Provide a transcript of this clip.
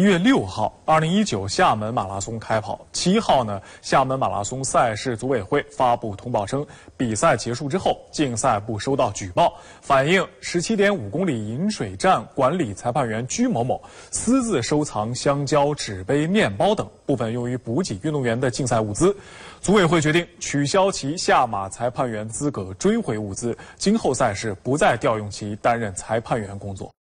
一月六号，二零一九厦门马拉松开跑。七号呢，厦门马拉松赛事组委会发布通报称，比赛结束之后，竞赛部收到举报，反映十七点五公里饮水站管理裁判员居某某私自收藏香蕉、纸杯、面包等部分用于补给运动员的竞赛物资，组委会决定取消其下马裁判员资格，追回物资，今后赛事不再调用其担任裁判员工作。